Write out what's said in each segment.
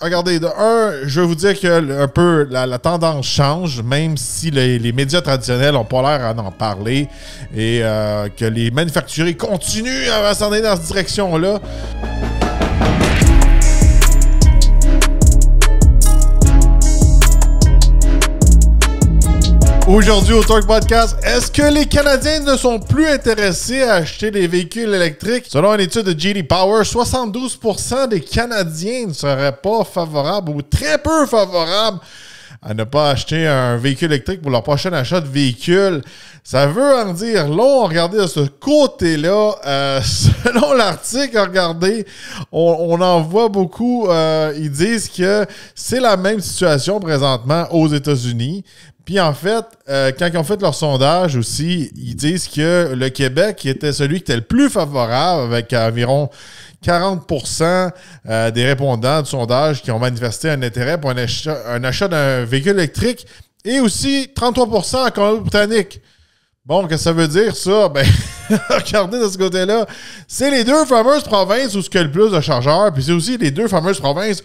regardez, de un, je veux vous dire que un peu la, tendance change, même si les, médias traditionnels n'ont pas l'air à en parler et euh, que les manufacturiers continuent à s'en aller dans cette direction-là. Aujourd'hui au Talk Podcast, est-ce que les Canadiens ne sont plus intéressés à acheter des véhicules électriques? Selon une étude de JD Power, 72% des Canadiens ne seraient pas favorables ou très peu favorables à ne pas acheter un véhicule électrique pour leur prochain achat de véhicule. Ça veut en dire long. Regardez de ce côté-là. Euh, selon l'article, regardez, on, en voit beaucoup. Euh, ils disent que c'est la même situation présentement aux États-Unis. Puis en fait, euh, quand ils ont fait leur sondage aussi, ils disent que le Québec était celui qui était le plus favorable avec environ 40 euh, des répondants du sondage qui ont manifesté un intérêt pour un achat, d'un véhicule électrique et aussi 33 en Colombie-Britannique. Bon, qu'est-ce que ça veut dire, ça? Ben, regardez de ce côté-là. C'est les deux fameuses provinces où ce qu'il y a le plus de chargeurs, puis c'est aussi les deux fameuses provinces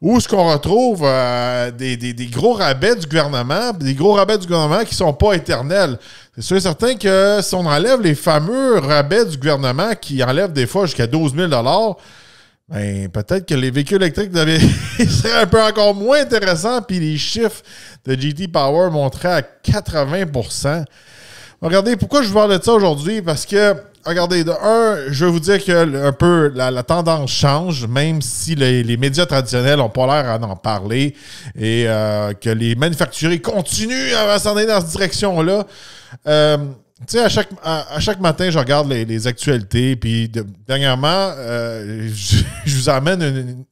où ce qu'on retrouve euh, des, gros rabais du gouvernement, des gros rabais du gouvernement qui sont pas éternels. C'est sûr et certain que si on enlève les fameux rabais du gouvernement qui enlèvent des fois jusqu'à 12 000 ben, peut-être que les véhicules électriques devaient... seraient un peu encore moins intéressants, puis les chiffres de GT Power montraient à 80 Regardez, pourquoi je vous parle de ça aujourd'hui? Parce que, regardez, de un, je veux vous dire que un peu la, tendance change, même si les, médias traditionnels n'ont pas l'air à en parler et euh, que les manufacturiers continuent à s'en aller dans cette direction-là. Euh, tu sais, à chaque, à, chaque matin, je regarde les, actualités. Puis dernièrement, euh, je, vous amène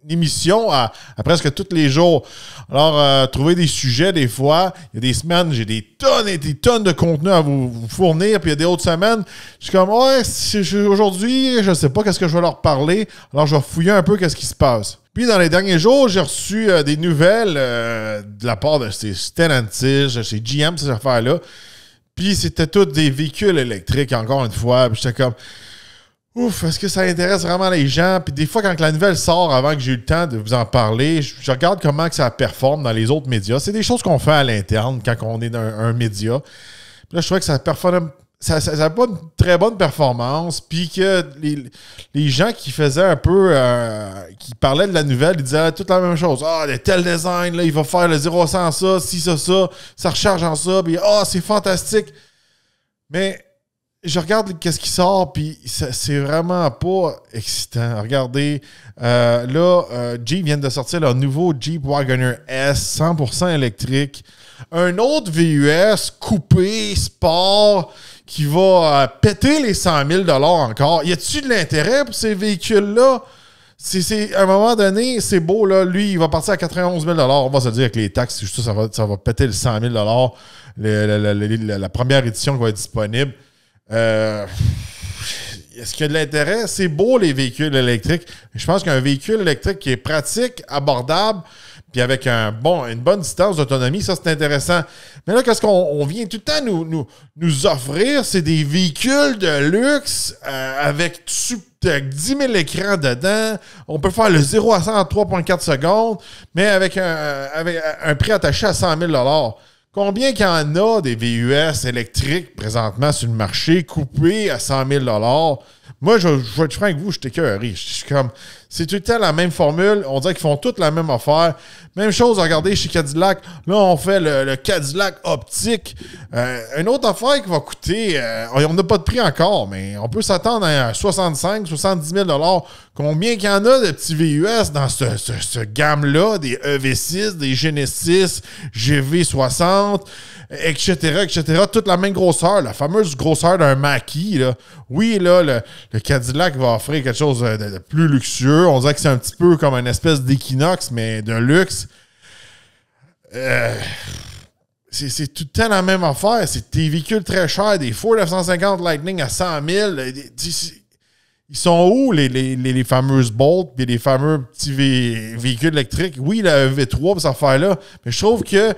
une, émission à, presque tous les jours. Alors, euh, trouver des sujets, des fois, il y a des semaines, j'ai des tonnes et des tonnes de contenu à vous, fournir. Puis il y a des autres semaines, je suis comme, ouais, aujourd'hui, je sais pas qu'est-ce que je vais leur parler. Alors, je vais fouiller un peu qu'est-ce qui se passe. Puis dans les derniers jours, j'ai reçu euh, des nouvelles de la part de ces Stellantis, ces GM, ces affaires-là. Puis c'était tous des véhicules électriques, encore une fois. Puis j'étais comme, ouf, est-ce que ça intéresse vraiment les gens? Puis des fois, quand la nouvelle sort, avant que j'ai eu le temps de vous en parler, je, regarde comment que ça performe dans les autres médias. C'est des choses qu'on fait à l'interne quand on est dans un, média. Puis là, je trouvais que ça performait ça n'a pas une très bonne performance, puis que les, les, gens qui faisaient un peu, euh, qui parlaient de la nouvelle, ils disaient toute la même chose. Ah, le tel design, là, il va faire le 0 100 ça, si ça, ça, ça recharge en ça, puis ah, c'est fantastique. Mais je regarde qu'est-ce qui sort, puis c'est vraiment pas excitant. Regardez, euh, là, euh, Jeep vient de sortir leur nouveau Jeep Wagoner S, 100% électrique. Un autre VUS coupé, sport qui va euh, péter les 100 000 encore. Y a-t-il de l'intérêt pour ces véhicules-là? c'est, à un moment donné, c'est beau, là, lui, il va partir à 91 000 On va se dire que les taxes, ça, va, ça va péter les 100 000 la première édition qui va être disponible. Euh, est-ce qu'il y a de l'intérêt? C'est beau, les véhicules électriques. Je pense qu'un véhicule électrique qui est pratique, abordable, puis avec un bon, une bonne distance d'autonomie, ça c'est intéressant. Mais là, qu'est-ce qu'on vient tout le temps nous, nous, nous offrir? C'est des véhicules de luxe euh, avec, 10 000 écrans dedans. On peut faire le 0 à 100 en 3,4 secondes, mais avec un, euh, avec euh, un prix attaché à 100 000 Combien qu'il y en a des VUS électriques présentement sur le marché, coupés à 100 000 moi, je, vais être franc avec vous, j'étais riche Je suis comme, c'est tout le temps la même formule. On dirait qu'ils font toute la même affaire. Même chose, regardez chez Cadillac. Là, on fait le, Cadillac optique. Euh, une autre affaire qui va coûter, euh, on n'a pas de prix encore, mais on peut s'attendre à 65, 70 000 Combien qu'il y en a de petits VUS dans ce gamme-là, des EV6, des Genesis, GV60 etc., etc. Toute la même grosseur, la fameuse grosseur d'un maquis. Oui, là, le, Cadillac va offrir quelque chose de, plus luxueux. On dirait que c'est un petit peu comme une espèce d'équinoxe, mais d'un luxe. Euh, c'est tout le temps la même affaire. C'est des véhicules très chers, des Ford f Lightning à 100 000. Ils sont où, les, les, fameuses Bolt et les fameux petits véhicules électriques? Oui, la V3 cette affaire-là, mais je trouve que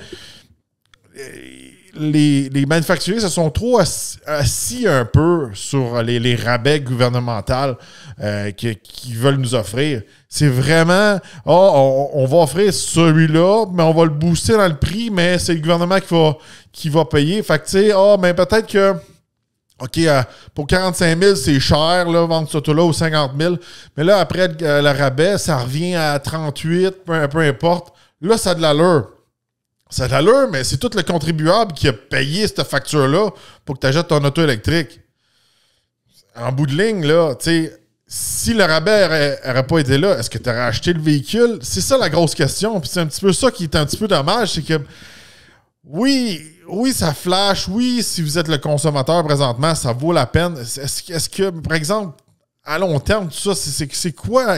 les, manufacturiers se sont trop assis, un peu sur les, rabais gouvernementaux euh, qu'ils veulent nous offrir. C'est vraiment, ah, on, va offrir celui-là, mais on va le booster dans le prix, mais c'est le gouvernement qui va, qui va payer. Fait que, tu sais, oh, mais peut-être que. OK, euh, pour 45 000, c'est cher, là, vendre ce tout là aux 50 000. Mais là, après euh, le rabais, ça revient à 38, peu, importe. Là, ça a de l'allure. Ça a l'allure, mais c'est tout le contribuable qui a payé cette facture-là pour que tu achètes ton auto électrique. En bout de ligne, là, tu sais, si le rabais n'aurait pas été là, est-ce que tu aurais acheté le véhicule? C'est ça la grosse question. Puis c'est un petit peu ça qui est un petit peu dommage, c'est que oui, oui, ça flash. Oui, si vous êtes le consommateur présentement, ça vaut la peine. est-ce que, par exemple, à long terme, tout ça, c'est quoi,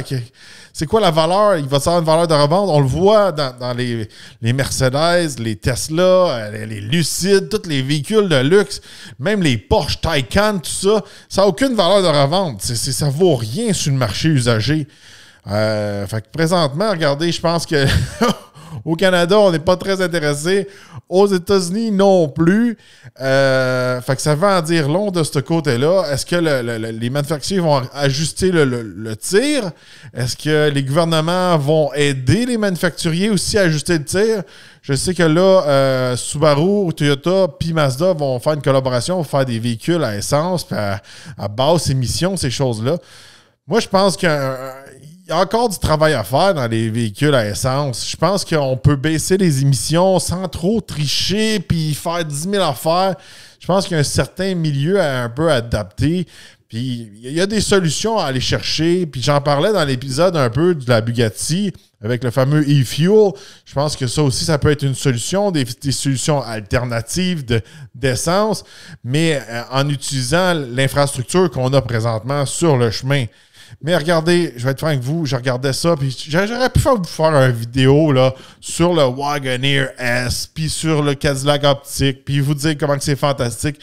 c'est quoi la valeur? Il va y avoir une valeur de revente. On le voit dans, les, les, Mercedes, les Tesla, euh, les, Lucides, tous les véhicules de luxe, même les Porsche Taycan, tout ça, ça n'a aucune valeur de revente. Ça ne vaut rien sur le marché usagé. Euh, fait présentement, regardez, je pense que Au Canada, on n'est pas très intéressé. Aux États-Unis non plus. Euh, fait que ça va en dire long de ce côté-là. Est-ce que les manufacturiers vont ajuster le, tir? Est-ce que les gouvernements vont aider les manufacturiers aussi à ajuster le tir? Je sais que là, euh, Subaru, Toyota, puis Mazda vont faire une collaboration pour faire des véhicules à essence, à, à basse émission, ces choses-là. Moi, je pense qu'un y a encore du travail à faire dans les véhicules à essence. Je pense qu'on peut baisser les émissions sans trop tricher puis faire 10 000 affaires. Je pense qu'il y a un certain milieu à un peu adapté. Puis il y a des solutions à aller chercher. Puis j'en parlais dans l'épisode un peu de la Bugatti avec le fameux e-fuel. Je pense que ça aussi, ça peut être une solution, des, solutions alternatives d'essence, mais euh, en utilisant l'infrastructure qu'on a présentement sur le chemin. Mais regardez, je vais être franc avec vous, je regardais ça, puis j'aurais pu faire, faire une vidéo là, sur le Wagoneer S, puis sur le Cadillac Optique, puis vous dire comment c'est fantastique.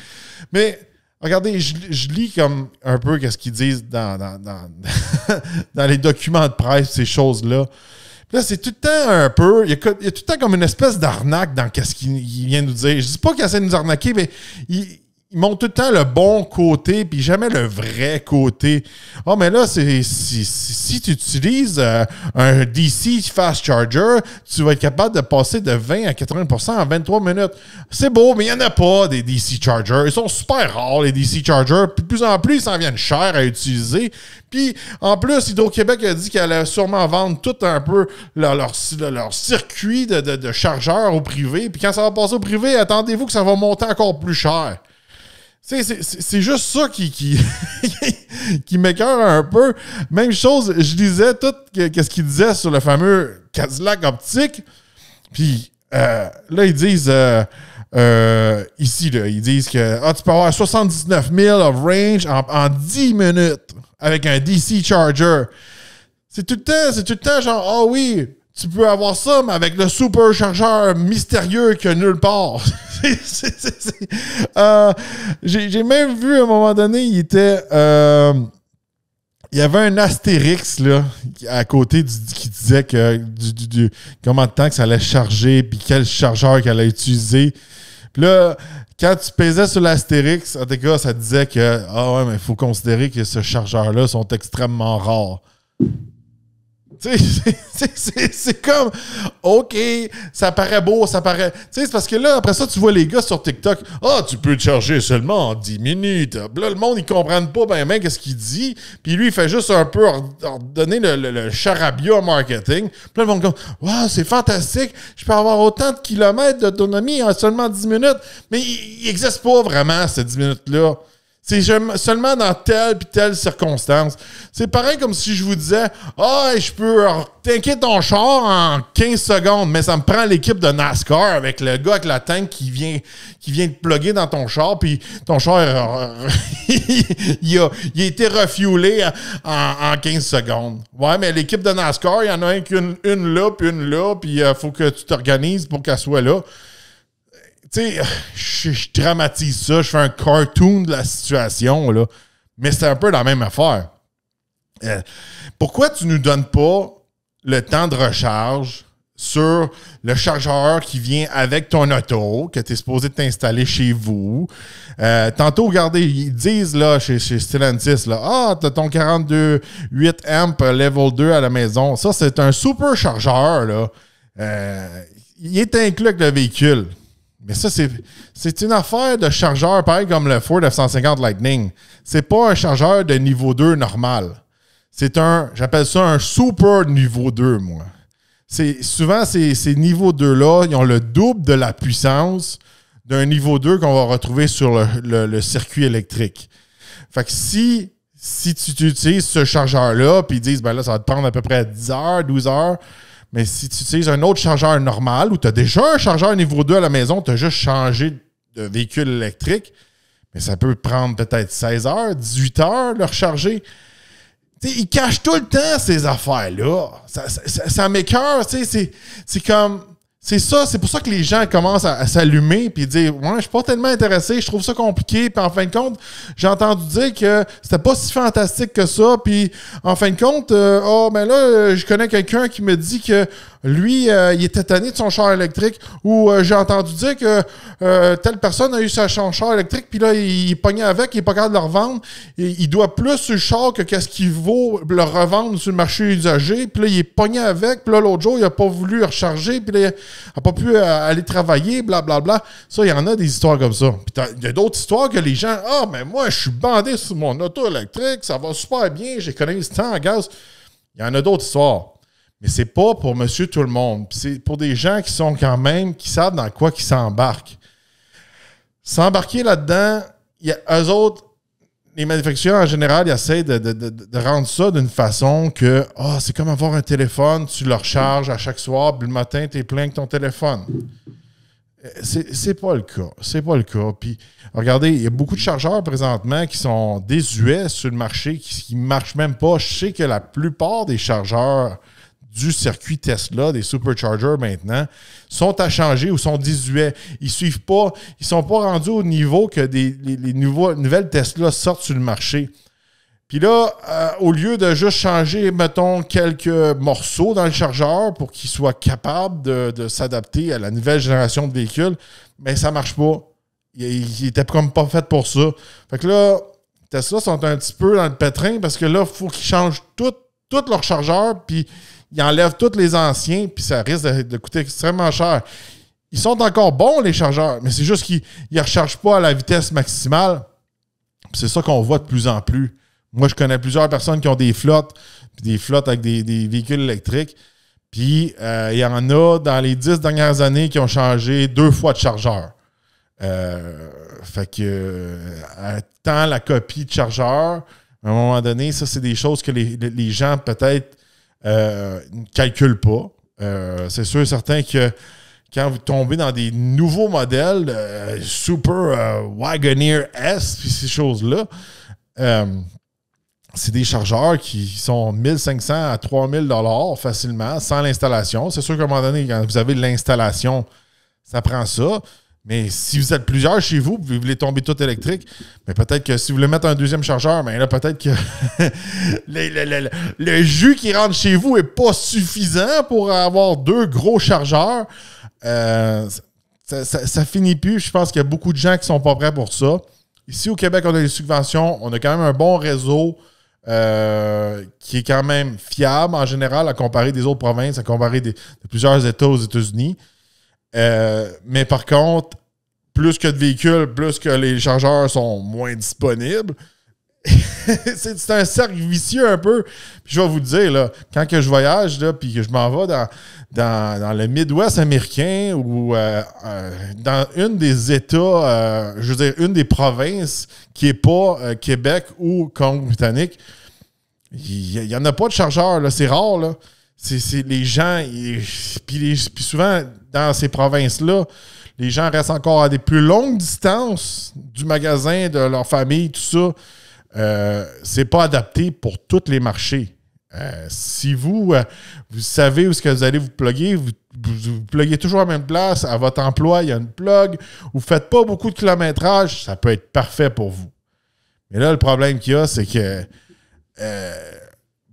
Mais regardez, je, lis comme un peu ce qu'ils disent dans, dans, les documents de presse, ces choses-là. Là, c'est tout le temps un peu. Il y, a, tout le temps comme une espèce d'arnaque dans ce qu'il vient nous dire. Je dis pas qu'ils essaie de nous arnaquer, mais ils montrent tout le temps le bon côté, puis jamais le vrai côté. Oh, mais là, c'est, si, si, tu utilises euh, un DC Fast Charger, tu vas être capable de passer de 20 à 80 en 23 minutes. C'est beau, mais il n'y en a pas des DC Chargers. Ils sont super rares, les DC Chargers. Puis de plus en plus, ils s'en viennent cher à utiliser. Puis, en plus, Hydro-Québec a dit qu'elle allait sûrement vendre tout un peu leur, leur, circuit de, de, de chargeurs au privé. Puis quand ça va passer au privé, attendez-vous que ça va monter encore plus cher c'est juste ça qui, qui, qui m'écœure un peu. Même chose, je lisais tout ce qu'ils disait sur le fameux Cadillac optique. Puis euh, là, ils disent euh, euh, ici, ils disent que ah, tu peux avoir 79 000 of range en, 10 minutes avec un DC Charger. C'est tout le temps, c'est tout le temps genre, oh oui, tu peux avoir ça, mais avec le super chargeur mystérieux que y nulle part. Euh, j'ai même vu à un moment donné, il était. Euh, il y avait un astérix là, à côté qui disait que du, du, comment de temps que ça allait charger, puis quel chargeur qu'elle allait utiliser. Puis là, quand tu pesais sur l'astérix, en tout cas, ça disait que ah ouais, mais il faut considérer que ce chargeur-là sont extrêmement rares. c'est comme, OK, ça paraît beau, ça paraît. Tu sais, c'est parce que là, après ça, tu vois les gars sur TikTok, ah, tu peux te charger seulement en 10 minutes. Là, le monde, ils comprennent pas ben, ben, qu'est-ce qu'il dit. Puis lui, il fait juste un peu donner le, le, charabia marketing. Puis là, le monde, comme, Wow, c'est fantastique, je peux avoir autant de kilomètres d'autonomie en seulement 10 minutes. Mais il existe pas vraiment, ces 10 minutes-là. C'est seulement dans telle et telle circonstance. C'est pareil comme si je vous disais Ah, oh, je peux tanker ton char en 15 secondes, mais ça me prend l'équipe de NASCAR avec le gars avec la tank qui vient qui vient te plugger dans ton char, puis ton char euh, il, a, été refuelé en, 15 secondes. Ouais, mais l'équipe de NASCAR, il y en a une, une là, puis une là, puis il euh, faut que tu t'organises pour qu'elle soit là tu sais, je, dramatise ça, je fais un cartoon de la situation, là. Mais c'est un peu la même affaire. Euh, pourquoi tu nous donnes pas le temps de recharge sur le chargeur qui vient avec ton auto, que tu es supposé t'installer chez vous. Euh, tantôt, regardez, ils disent là, chez, chez Stellantis, là, ah, t'as ton 42 8 a level 2 à la maison. Ça, c'est un super chargeur, là. Euh, il est inclus avec le véhicule. Mais ça, c'est une affaire de chargeur, pareil comme le Ford F-150 Lightning. C'est pas un chargeur de niveau 2 normal. C'est un, j'appelle ça un super niveau 2, moi. Souvent, ces, niveaux 2-là, ils ont le double de la puissance d'un niveau 2 qu'on va retrouver sur le, circuit électrique. Fait que si, si tu utilises ce chargeur-là, puis ils disent, ben là, ça va te prendre à peu près 10 heures, 12 heures, mais si tu utilises un autre chargeur normal ou tu as déjà un chargeur niveau 2 à la maison, tu as juste changé de véhicule électrique, mais ça peut prendre peut-être 16 heures, 18 heures le recharger. sais ils cachent tout le temps ces affaires-là. Ça, ça, ça, sais, C'est comme c'est ça, c'est pour ça que les gens commencent à, s'allumer puis dire Ouais, je suis pas tellement intéressé, je trouve ça compliqué. Puis en fin de compte, j'ai entendu dire que c'était pas si fantastique que ça. Puis en fin de compte, oh, ben là, euh, je connais quelqu'un qui me dit que lui, euh, il était tanné de son char électrique. Ou euh, j'ai entendu dire que euh, telle personne a eu son char électrique, puis là, il, pognait avec, il n'est pas capable de le revendre. il doit plus ce char que qu'est-ce qu'il vaut le revendre sur le marché usagé. Puis là, il est pogné avec. Puis là, l'autre jour, il n'a pas voulu recharger. Puis il n'a pas pu aller travailler, blablabla. Bla, bla. Ça, il y en a des histoires comme ça. Puis il y a d'autres histoires que les gens Ah, mais moi, je suis bandé sur mon auto électrique, ça va super bien, j'économise tant en gaz. Il y en a d'autres histoires. Mais c'est pas pour monsieur tout le monde. C'est pour des gens qui sont quand même, qui savent dans quoi qui s'embarquent. S'embarquer là-dedans, eux autres, les manufacturiers en général, ils essayent de, rendre ça d'une façon que oh, c'est comme avoir un téléphone, tu le recharges à chaque soir, puis le matin, tu es plein avec ton téléphone. Euh, c'est pas le cas. C'est pas le cas. Puis, regardez, il y a beaucoup de chargeurs présentement qui sont désuets sur le marché, qui, ne marchent même pas. Je sais que la plupart des chargeurs du circuit Tesla, des superchargers maintenant, sont à changer ou sont désuets. Ils suivent pas, ils sont pas rendus au niveau que les, nouveaux, nouvelles Tesla sortent sur le marché. Puis là, euh, au lieu de juste changer, mettons, quelques morceaux dans le chargeur pour qu'il soit capable de, s'adapter à la nouvelle génération de véhicules, mais ça marche pas. Il, était comme pas fait pour ça. Fait que là, Tesla sont un petit peu dans le pétrin parce que là, il faut qu'ils changent tout, tout leur chargeur, puis ils enlèvent tous les anciens, puis ça risque de, coûter extrêmement cher. Ils sont encore bons, les chargeurs, mais c'est juste qu'ils ne rechargent pas à la vitesse maximale. C'est ça qu'on voit de plus en plus. Moi, je connais plusieurs personnes qui ont des flottes, des flottes avec des, véhicules électriques. Puis, euh, il y en a dans les dix dernières années qui ont changé deux fois de chargeur. Euh, fait que, euh, tant la copie de chargeur, à un moment donné, ça, c'est des choses que les gens, peut-être, euh, ne calcule pas. Euh, c'est sûr et certain que quand vous tombez dans des nouveaux modèles, euh, Super Wagoneer S, puis ces choses-là, c'est des chargeurs qui sont 1500 à 3000 dollars facilement, sans l'installation. C'est sûr qu'à un moment donné, quand vous avez l'installation, ça prend ça. Mais si vous êtes plusieurs chez vous, vous voulez tomber tout électrique, mais peut-être que si vous voulez mettre un deuxième chargeur, mais ben là, peut-être que le, jus qui rentre chez vous n'est pas suffisant pour avoir deux gros chargeurs. Euh, ça, ça, finit plus. Je pense qu'il y a beaucoup de gens qui ne sont pas prêts pour ça. Ici, au Québec, on a des subventions. On a quand même un bon réseau euh, qui est quand même fiable en général à comparer des autres provinces, à comparer de plusieurs États aux États-Unis. Euh, mais par contre, plus que de véhicules, plus que les chargeurs sont moins disponibles. c'est un cercle vicieux un peu. je vais vous dire, là, quand que je voyage, là, que je m'en vais dans, dans, le Midwest américain ou euh, euh, dans une des États, je veux dire, une des provinces qui n'est pas Québec ou Congo-Britannique, il n'y en a pas de chargeur. C'est rare. Là c'est les gens. Puis souvent, dans ces provinces-là, les gens restent encore à des plus longues distances du magasin, de leur famille, tout ça. Euh, c'est pas adapté pour tous les marchés. Euh, si vous, euh, vous savez où ce que vous allez vous plugger, vous, vous, pluguez toujours à la même place, à votre emploi, il y a une plug, vous ne faites pas beaucoup de kilométrage, ça peut être parfait pour vous. Mais là, le problème qu'il y a, c'est que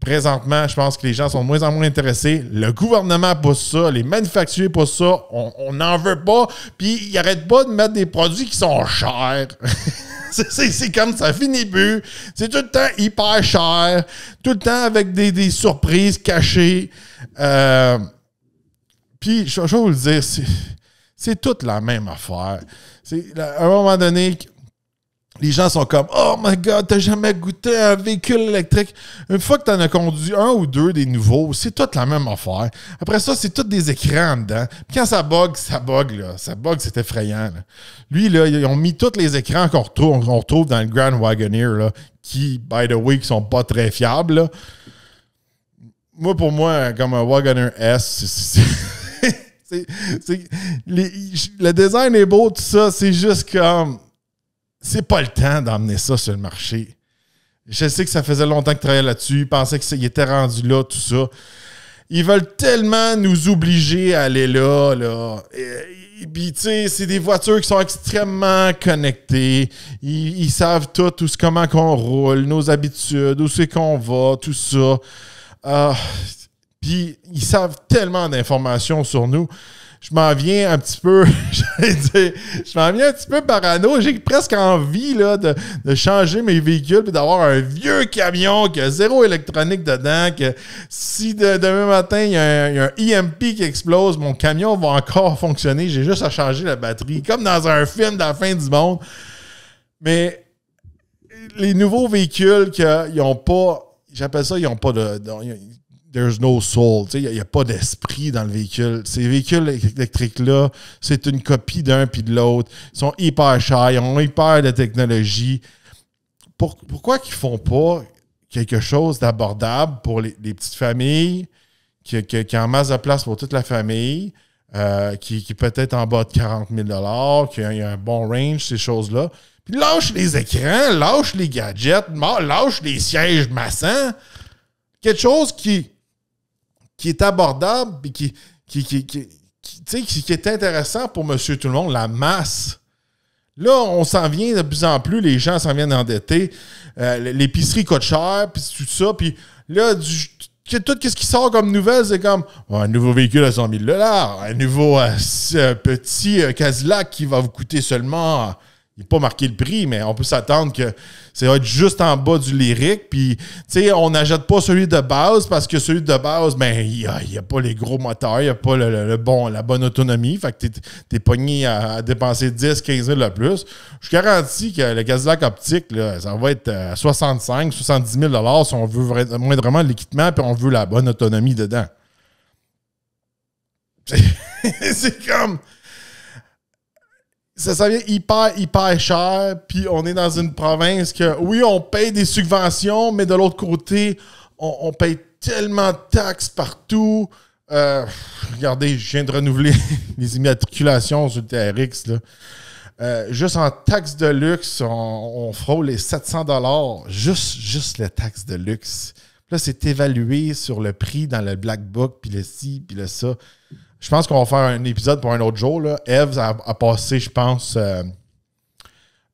présentement, je pense que les gens sont de moins en moins intéressés. Le gouvernement pousse ça, les manufacturiers poussent ça, on n'en veut pas, puis ils n'arrêtent pas de mettre des produits qui sont chers. c'est comme ça finit plus. C'est tout le temps hyper cher, tout le temps avec des, surprises cachées. Euh, puis, je, vais vous le dire, c'est toute la même affaire. à un moment donné, les gens sont comme Oh my god, t'as jamais goûté un véhicule électrique. Une fois que t'en as conduit un ou deux des nouveaux, c'est toute la même affaire. Après ça, c'est tous des écrans dedans. quand ça bug, ça bug, là. Ça bug, c'est effrayant. Lui, là, ils ont mis tous les écrans qu'on retrouve, dans le Grand Wagoneer, là, qui, by the way, qui sont pas très fiables. Moi, pour moi, comme un Wagoneer S, c'est. le design est beau, tout ça, c'est juste comme c'est pas le temps d'emmener ça sur le marché. Je sais que ça faisait longtemps que je travaillais là-dessus. Ils pensaient qu'ils étaient rendus là, tout ça. Ils veulent tellement nous obliger à aller là, là. Et, puis, tu sais, c'est des voitures qui sont extrêmement connectées. Ils, savent tout, tout ce, comment qu'on roule, nos habitudes, où c'est qu'on va, tout ça. Ah, puis, ils savent tellement d'informations sur nous je m'en viens un petit peu, je m'en viens un petit peu parano. J'ai presque envie là, de, changer mes véhicules et d'avoir un vieux camion qui a zéro électronique dedans. Que si demain matin il y, a un, EMP qui explose, mon camion va encore fonctionner. J'ai juste à changer la batterie, comme dans un film de la fin du monde. Mais les nouveaux véhicules qu'ils n'ont pas, j'appelle ça, ils n'ont pas de, de there's no soul. Il n'y a, pas d'esprit dans le véhicule. Ces véhicules électriques-là, c'est une copie d'un puis de l'autre. Ils sont hyper chers, ils ont hyper de technologie. pourquoi qu'ils font pas quelque chose d'abordable pour les, petites familles, qui, qui, en masse de place pour toute la famille, euh, qui, qui peut-être en bas de 40 000 qui a, un bon range, ces choses-là. Puis lâche les écrans, lâche les gadgets, lâche les sièges massants. Quelque chose qui, qui est abordable et qui, qui, qui, qui est intéressant pour monsieur tout le monde, la masse. Là, on s'en vient de plus en plus, les gens s'en viennent endetter. Euh, l'épicerie coûte cher, puis tout ça. Puis là, tout ce qui sort comme nouvelle, c'est comme un nouveau véhicule à 100 000 un nouveau euh, petit euh, qui va vous coûter seulement il n'est pas marqué le prix, mais on peut s'attendre que ça va être juste en bas du lyrique. Puis, tu sais, on n'achète pas celui de base parce que celui de base, ben, il n'y a, pas les gros moteurs, il n'y a pas le, bon, la bonne autonomie. Fait que tu es, pogné à, dépenser 10, 15 000 de plus. Je garantis que le Cadillac optique, là, ça va être à 65, 70 000 si on veut moindrement l'équipement puis on veut la bonne autonomie dedans. C'est comme ça, ça hyper, hyper cher. Puis on est dans une province que, oui, on paye des subventions, mais de l'autre côté, on, paye tellement de taxes partout. Euh, regardez, je viens de renouveler les immatriculations sur le TRX. Euh, juste en taxes de luxe, on, on frôle les 700 dollars. Juste, juste les taxes de luxe là, c'est évalué sur le prix dans le black book, puis le ci, puis le ça. Je pense qu'on va faire un épisode pour un autre jour. Là. Eve a, passé, je pense, euh,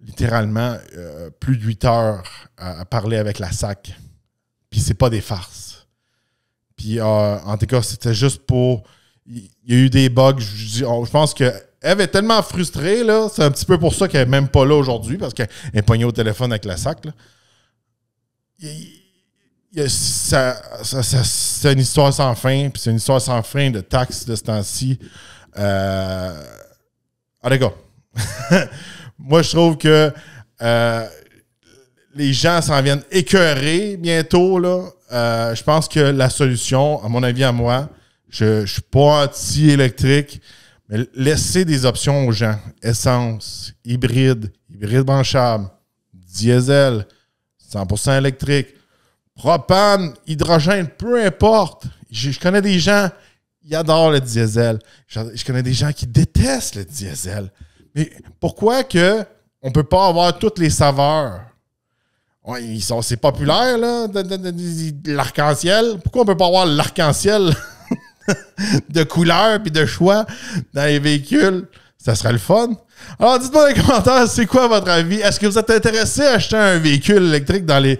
littéralement euh, plus de 8 heures à, parler avec la SAC. Puis c'est pas des farces. Puis euh, en tout cas, c'était juste pour. Il y, a eu des bugs. Je, pense que Eve est tellement frustrée, là. C'est un petit peu pour ça qu'elle n'est même pas là aujourd'hui, parce qu'elle est pognée au téléphone avec la SAC c'est une histoire sans fin, puis c'est une histoire sans fin de taxes de ce temps-ci. Euh, Moi, je trouve que euh, les gens s'en viennent écœurés bientôt. Là. Euh, je pense que la solution, à mon avis, à moi, je ne suis pas anti-électrique, mais laisser des options aux gens. Essence, hybride, hybride branchable, diesel, 100% électrique propane, hydrogène, peu importe. Je, connais des gens qui adorent le diesel. Je, connais des gens qui détestent le diesel. Mais pourquoi que on peut pas avoir toutes les saveurs? ils sont, c'est populaire, là, l'arc-en-ciel. Pourquoi on peut pas avoir l'arc-en-ciel de couleurs et de choix dans les véhicules? Ça serait le fun. Alors, dites-moi dans les commentaires, c'est quoi votre avis? Est-ce que vous êtes intéressé à acheter un véhicule électrique dans les,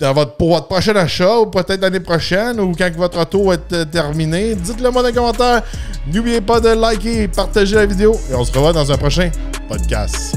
votre, pour votre prochain achat ou peut-être l'année prochaine ou quand votre auto est euh, terminé Dites-le moi dans les commentaires. N'oubliez pas de liker et partager la vidéo et on se revoit dans un prochain podcast.